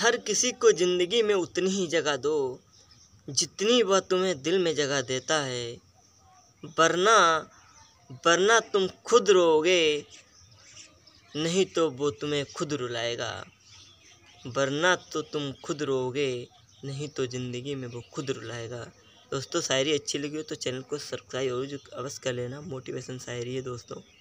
हर किसी को ज़िंदगी में उतनी ही जगह दो जितनी वह तुम्हें दिल में जगह देता है वरना वरना तुम खुद रोगे नहीं तो वो तुम्हें खुद रुलाएगा वरना तो तुम खुद रोगे नहीं तो ज़िंदगी में वो खुद रुलाएगा दोस्तों शायरी अच्छी लगी हो तो चैनल को सब्सक्राइब और अवश्य कर लेना मोटिवेशन शायरी है दोस्तों